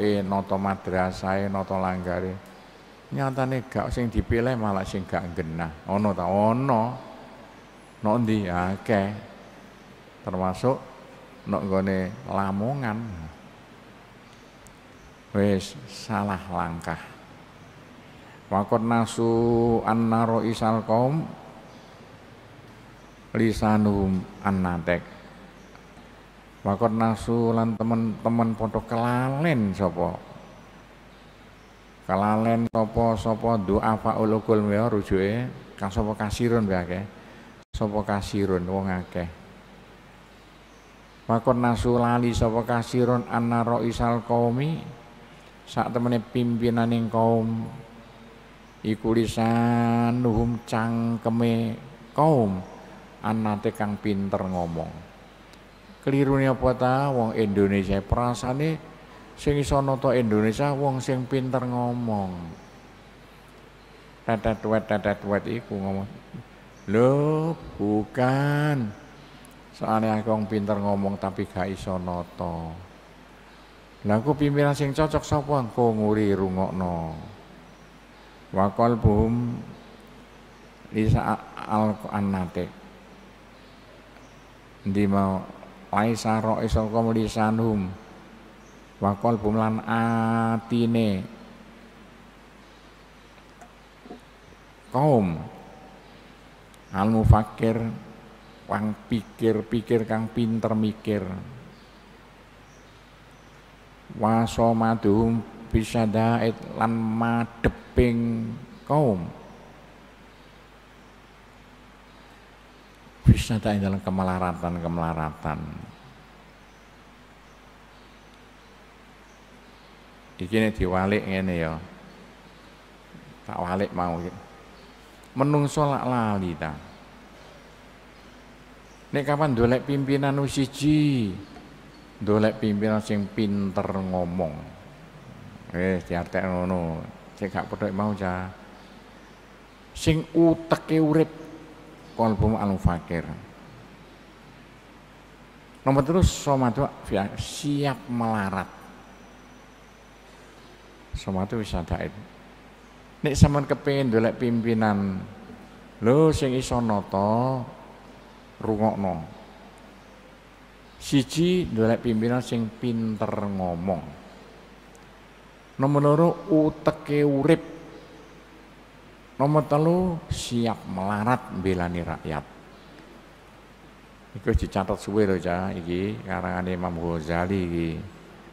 e noto madrasahe noto langgare nyatane gak sing dipilih malah sing gak genah ono ta ono nok ya ke termasuk nok gone lamongan Wes salah langkah wakot nasu annaro isal kaum lisanum annatek wakot nasu lan temen-temen podo kelalen sopo kelalen sopo sopo doa faulukul ya rujue kang sopo kasirun ya sopo kasirun wong akeh Wakon nasu lali kasirun an anna isal kaumi saat temennya pimpinan pimpinaning kaum ikulisan lisanuhum cangkeme kaum anate kang pinter ngomong kelirunya apa ta wong Indonesia prasane sing iso noto Indonesia wong sing pinter ngomong tetet wet tetet wet iku ngomong lho bukan soalnya aku pinter ngomong tapi gak iso notong lah ku pimpinan sing cocok sapa engko nguri rungokno. Wa qalbuhum lisa al di Ndi mau laisa raisa qom lisanhum. Wa qalbuhum lan atine. Kaum al mufakir kang pikir-pikir kang pinter mikir wasomaduhum bisyadait lan madeping kaum bisyadait dalam kemelaratan-kemelaratan iki ne diwalik ini ya tak walik mau menungso lak lali ta nek kapan dolek pimpinan siji Dolek pimpinan sing pinter ngomong. eh, diartek ngono. Sing gak pedhek mau ja. Sing uteke urip kalbu anu fakir. Nomor terus somatu siap melarat. Somatu bisa adain. Nek sampean kepingin dolek pimpinan, lo sing iso rungok rungokno. Siji dolek pimpinan sing pinter ngomong. Nomor loro uteke urip. Nomor telu siap melarat belani rakyat. Iku dicatat suwe lho ya iki karangan Imam Ghazali iki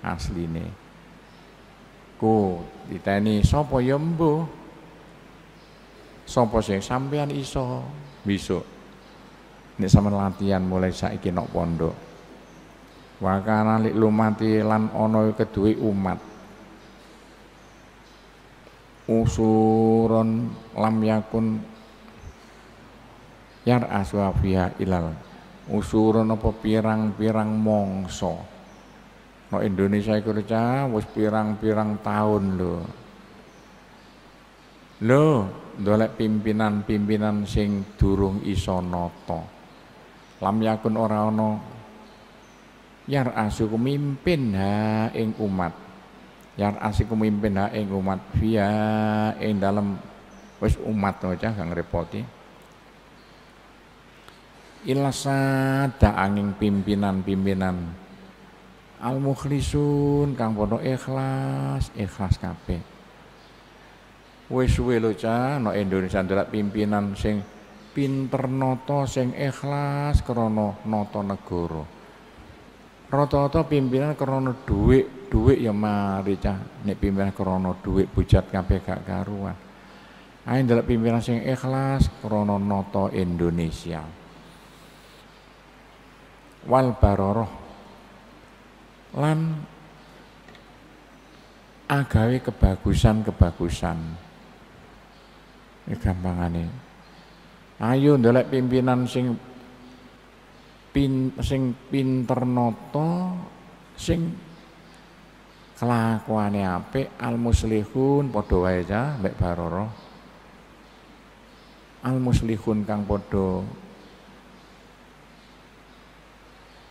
asline. Ku diteni sapa ya mbuh? Sapa sing sampean iso besok? Nek sampean latihan mulai saiki nok pondok wakana lik lumati lan ana kedui umat usuron lam yakun yar aswafiha ilal usuron apa pirang-pirang mongso no Indonesia kerja wis pirang-pirang tahun lho lho dolek pimpinan-pimpinan sing durung iso nata lam yakun ora ono yar asiku mimpin ha ing umat yar asiku mimpin ha ing umat via ing dalam wis umat aja gak ngrepoti da angin pimpinan-pimpinan al mukhlisun kang Pono ikhlas ikhlas kape wis suwe lo cah no Indonesia ndelok pimpinan sing pinter Noto, sing ikhlas krana Noto negara rata-rata pimpinan krono duit duit ya mari cah. Nek pimpinan krono duit bujat kabeh gak karuan. Ayo ndelok pimpinan sing ikhlas krono noto Indonesia. Wal baroroh lan agawe kebagusan-kebagusan. Gampangane. Ayo ndelok pimpinan sing pin, sing pinter noto sing kelakuane apik al muslihun padha wae baroro al muslihun kang padha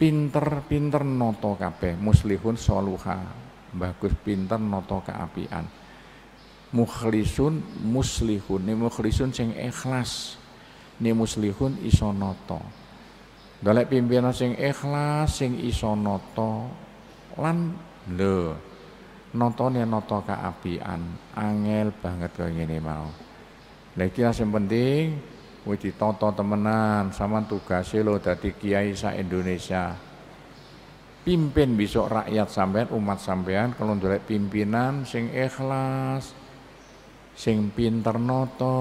pinter-pinter noto kape. muslihun soluha bagus pinter noto keapian mukhlisun muslihun ini mukhlisun sing ikhlas ini muslihun iso noto Dalek pimpinan sing ikhlas sing iso noto, lan lho notone nata apian, angel banget kaya ini mau. Lagi Lah yang penting wih ditoto temenan sama tugasnya lo dari kiai sa Indonesia. Pimpin besok rakyat sampean umat sampean kalau dolek pimpinan sing ikhlas sing pinter noto,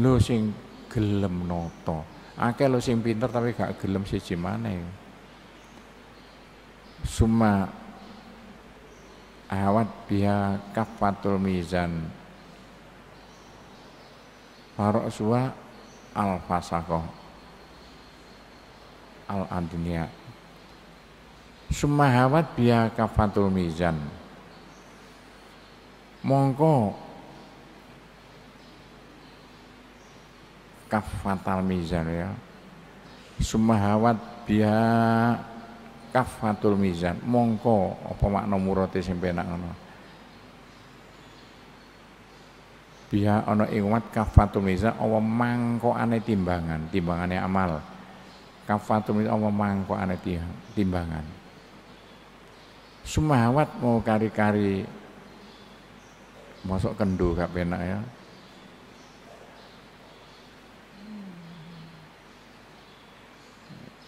lho sing gelem noto akeh lo sing pinter tapi gak gelem siji maneh Suma awat biha kafatul mizan farok suwa al fasakoh al antunia. Suma awat biha kafatul mizan mongko kafatal mizan ya sumahawat biha kafatul mizan mongko apa makna murote sing penak ngono biha ana ing wat kafatul mizan apa mangkokane timbangan timbangane amal kafatul mizan apa ane timbangan sumahawat mau kari-kari masuk kendo gak penak ya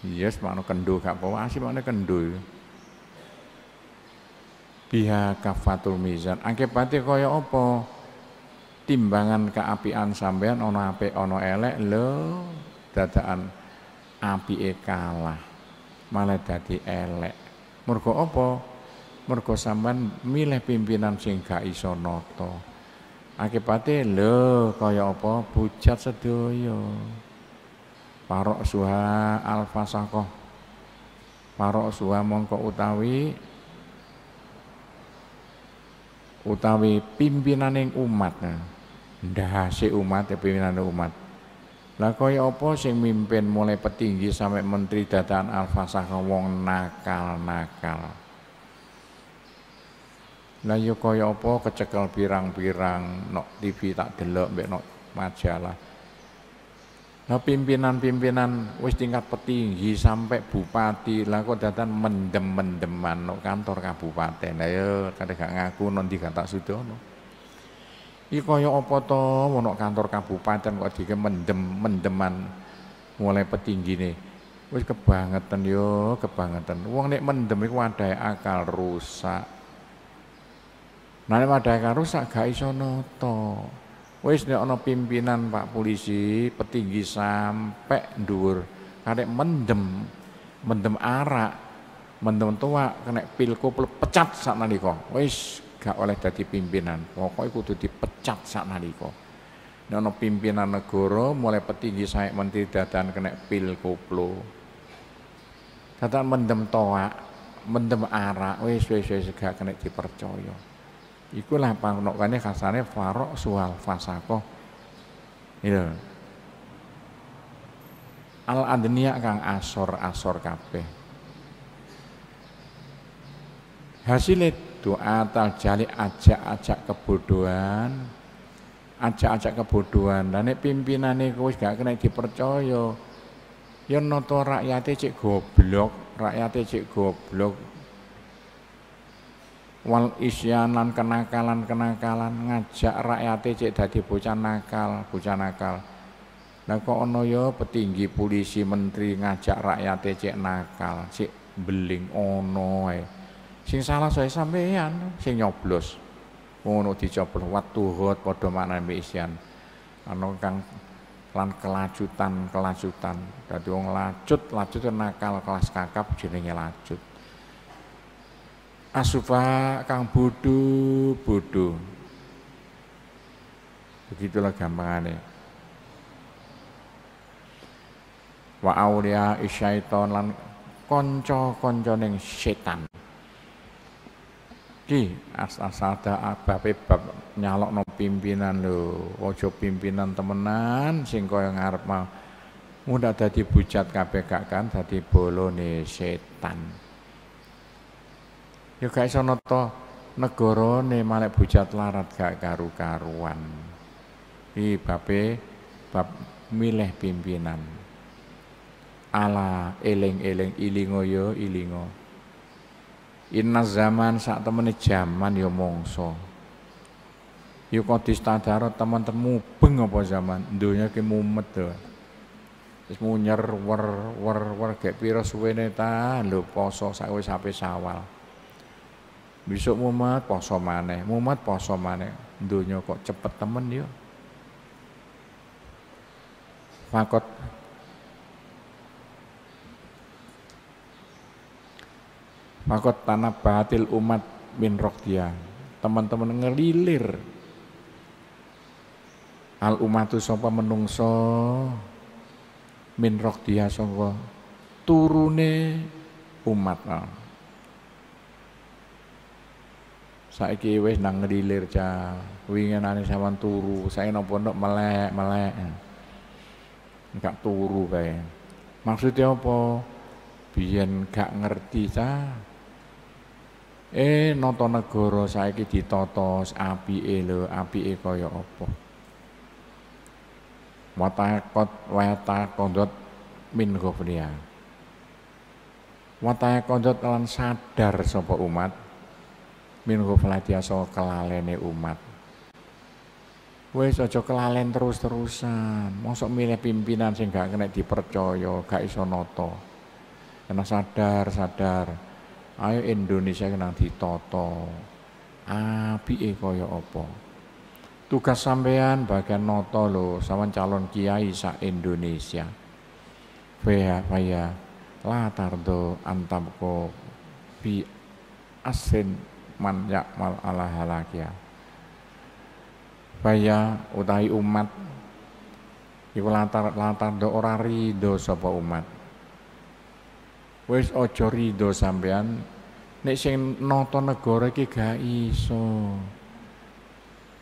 Yes, makna kendo gak kawasi makna kendo. Ya. Biha kafatul mizan. Akibatnya kaya apa? Timbangan keapian sampean ono ape ono elek lo dadaan e kalah malah dadi elek. Mergo apa? Mergo sampean milih pimpinan sing gak iso noto. Akibatnya lo kaya apa? Bujat sedoyo parok suha Alfasako, parok suha mongko utawi utawi pimpinan yang umat Dahasi umat ya pimpinan umat lah kaya apa sing mimpin mulai petinggi sampai menteri dataan Alfasako wong nakal-nakal lah yo ya kaya apa kecekel pirang-pirang nok TV tak delok mbek nok majalah Nah pimpinan-pimpinan wis tingkat petinggi sampai bupati lah kok datan mendem-mendeman no kantor kabupaten lah ya, kadang gak ngaku non di kata sudah no. Iki kaya apa to ono kantor kabupaten kok dike mendem-mendeman mulai petinggi nih. Wis kebangetan yo, kebangetan. Wong nek mendem iku ada akal rusak. Nah ada akal rusak gak iso noto. Wes nek ana pimpinan Pak polisi, petinggi sampai dhuwur, karek mendem, mendem arak, mendem tua, kena pilko pecat sak nalika. Wis gak oleh dadi pimpinan, pokoke kudu dipecat sak nalika. Nek ana pimpinan negara mulai petinggi sampai menteri dadan kena pil koplo. Dadan mendem tua mendem arak, wis wis wis gak kena dipercaya. Ikulah panokannya kasane farok sual fasako. itu iya. Al adnia kang asor asor kape, Hasilnya doa tal jali ajak-ajak kebodohan, ajak-ajak kebodohan. Dan ini pimpinan kowe gak kena dipercaya. yang noto rakyate cek goblok, rakyate cek goblok, wal isyanan kenakalan-kenakalan ngajak rakyat cek dadi bocah nakal, bocah nakal. Lah kok ana ya petinggi polisi menteri ngajak rakyat cek nakal, cek beling ono ae. Sing salah saya sampeyan, sing nyoblos. Ngono dicoblos hot padha maknane isyan. Ana kang lan kelacutan-kelacutan. Dadi wong lacut, lacut nakal kelas kakap jenenge lacut asufa kang bodho bodho begitulah gampangannya wa aulia isyaiton lan konco neng setan ki as-asada ababe nyalok no pimpinan lo, wajo pimpinan temenan singko yang ngarep mau tadi dadi bujat kabeh kan tadi bolone setan Ya gak iso nata negarane malah bujat larat gak karu-karuan. Iki babe bab milih pimpinan. Ala eling-eling ilingo yo ya, ilingo. Inna zaman saat temene zaman yo ya mongso. Yo ya kodis tadaro teman temu mubeng apa zaman dunia ke mumet to. Wis munyer wer wer wer gek pira suwene ta lho poso sak wis sawal. Besok mumet poso maneh, mumet poso maneh. Donya kok cepet temen yo Fakot Fakot tanah batil umat min dia Teman-teman ngelilir. Al umatu sapa menungso min dia sapa turune umat. Nah. saiki wis nang ngelilir wingi winginane sampean turu saya nopo ndok melek-melek enggak turu kae maksudnya apa biyen gak ngerti cah eh nata negara saiki ditata apike lho apike kaya apa wataqat kondot min ghafliyah kondot lan sadar sopo umat min ghaflati aso kelalene umat wis aja kelalen terus-terusan mosok milih pimpinan sing gak kena dipercaya gak iso noto. kena sadar sadar ayo Indonesia kena ditoto apike kaya apa tugas sampean bagian noto lo sama calon kiai sa Indonesia Faya faya latardo antamko bi asin man yakmal ala halakia baya utahi umat iku latar latar do ora rido sapa umat wis aja rido sampean nek sing nata negara iki gak iso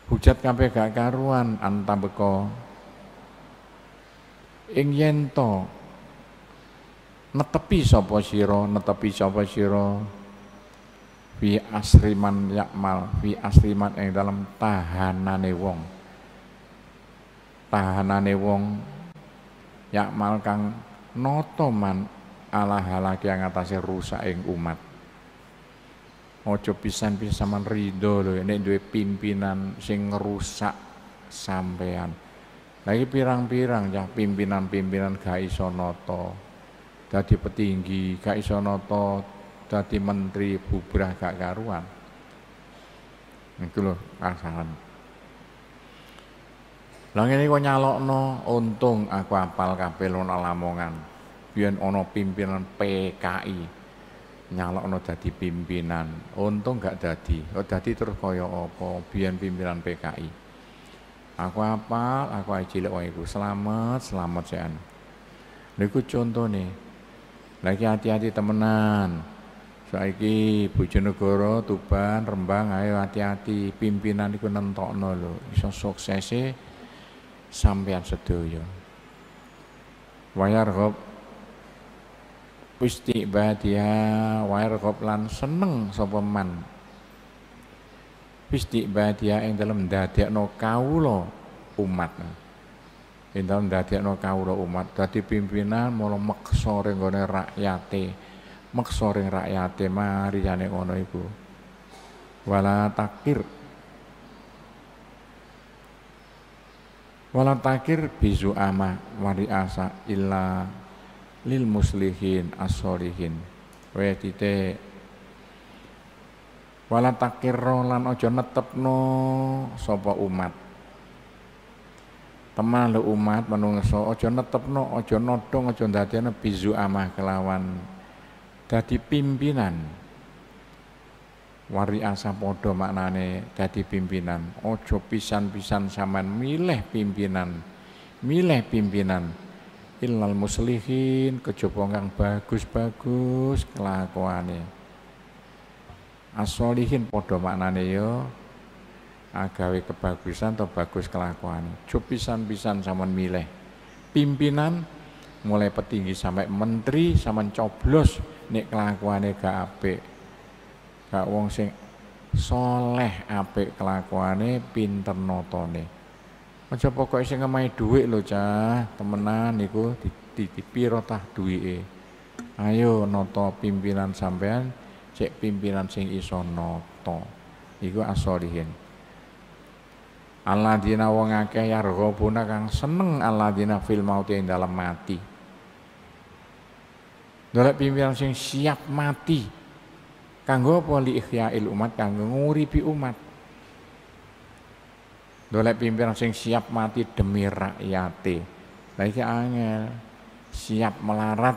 hujat kabeh gak karuan antambeka ing yen to netepi sapa sira netepi sapa sira fi asriman yakmal fi asriman yang dalam tahanane wong tahanane wong yakmal kang notoman ala halaki yang atasnya rusak ing umat ojo pisan pisan rido lho ini dua pimpinan sing rusak sampean lagi pirang-pirang ya pimpinan-pimpinan gak iso noto jadi petinggi gak iso noto jadi menteri bubrah gak karuan. Itu loh asalan. Lah ini kok no, untung aku apal kabeh Alamongan, Lamongan. ono pimpinan PKI nyalok no jadi pimpinan. Untung gak jadi. Oh jadi terus kaya apa biar pimpinan PKI. Aku apal, aku ae cilik Selamat, Selamat, selamat sean. Lha contoh nih, Lagi hati-hati temenan saiki Bojonegoro, Tuban, Rembang ayo hati-hati pimpinan iku nentokno lho iso suksese sampean pustik wayarghab wayar wayarghab lan seneng sapa man istiqbadiha ing dalem dadekno kawula umat ing dalem dadekno kawula umat dadi pimpinan mulo meksa ring rakyate Meksoring rakyat mari jane ngono iku wala takir wala takir bizu ama wali asa illa lil muslihin asorihin we wedite wala takir lan aja netepno sopo umat teman lu umat menungso netep netepno ojo nodong ojo ndadekno bizu amah kelawan dadi pimpinan wari asa podo maknane dadi pimpinan ojo pisan-pisan saman milih pimpinan milih pimpinan illal muslihin kejaba kang bagus-bagus kelakuane asolihin podo maknane yo ya, agawe kebagusan atau bagus kelakuan cupisan-pisan saman milih pimpinan mulai petinggi sampai menteri sama coblos nek kelakuane gak apik gak wong sing soleh apik kelakuane pinter notone aja pokoke sing ngemai duit lho cah temenan niku ditipiro tah duwike ayo noto pimpinan sampean cek pimpinan sing iso noto iku asolihin dina wong akeh yarghobuna kang seneng dina fil mauti ing dalam mati Dolek pimpinan sing siap mati. Kanggo poli li il umat kanggo nguripi umat. Dolek pimpinan sing siap mati demi rakyate. Lagi angel. Siap melarat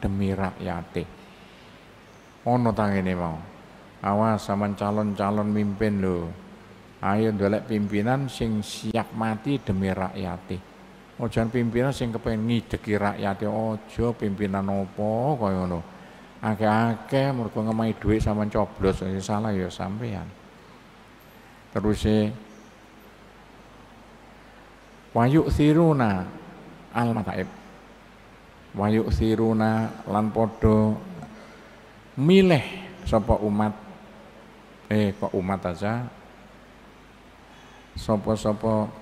demi rakyate. Ono tangene mau. Awas sama calon-calon mimpin lo. Ayo dolek pimpinan sing siap mati demi rakyate. Ojan oh, pimpinan sing kepengin ngideki ya ojo oh, pimpinan opo kaya ngono. Akeh-akeh mergo ngemai duit sama coblos ya salah ya sampean. Terus e Wayu siruna al mataib. Wayuk siruna lan podo milih sapa umat eh kok umat aja sapa-sapa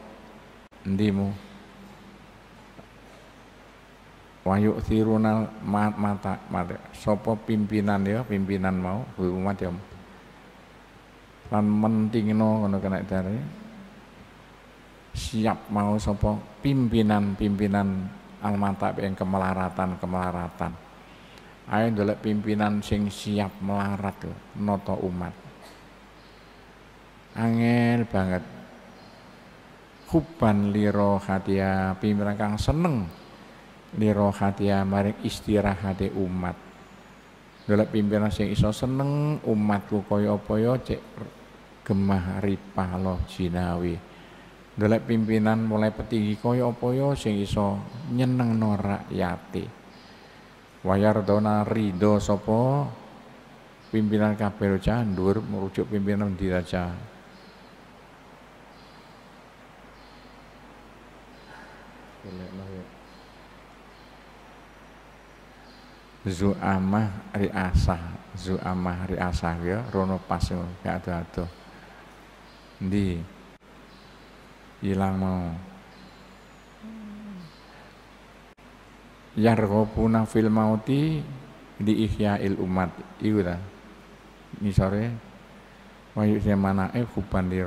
ndimu wayu sirunal mata mata sopo pimpinan ya pimpinan mau umat ya lan no, ngono kena dari siap mau sopo pimpinan pimpinan almata yang kemelaratan kemelaratan ayo dolek pimpinan sing siap melarat lho, noto umat angel banget kuban liro hatia pimpinan kang seneng lirohatia ya, maring istirahate umat Dolek pimpinan sing iso seneng umatku kaya apa ya cek gemah ripah jinawi. Dolek pimpinan mulai petinggi kaya apa ya sing iso norak rakyate. Wayar dona rido Sopo. pimpinan kapero candur merujuk pimpinan diraja Terima kasih. zu'amah ri'asah zu'amah ri'asah ya rono pasu ya tuh tuh di hilang mau yarghobuna fil mauti di il umat iku ta misore wayu eh huban di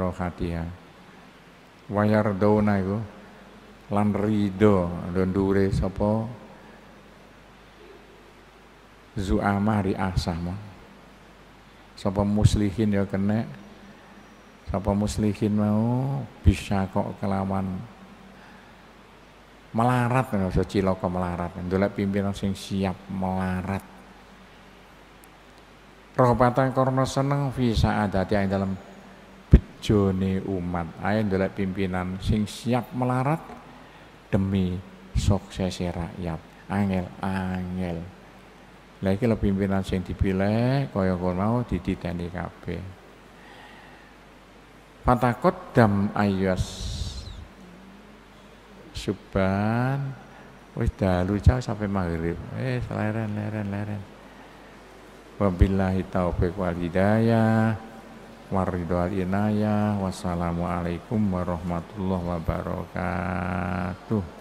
ya, wayar dona iku lan rido dure sopo. Zu'ama ri'asah mon. Sapa muslihin ya kena sapa muslihin mau bisa kok kelawan melarat ngono ya, kok melarat Dulu pimpinan sing siap melarat rohbatan korno seneng visa ada yang dalam bejone umat ayo dulu pimpinan sing siap melarat demi suksesi rakyat angel angel lagi lo pimpinan sing dipilih kaya kono mau dititeni kabeh. Fatakot dam ayas suban wis dalu jauh sampai maghrib. Eh leren leren leren. Wabillahi taufiq wal hidayah waridwal inayah wassalamualaikum warahmatullahi wabarakatuh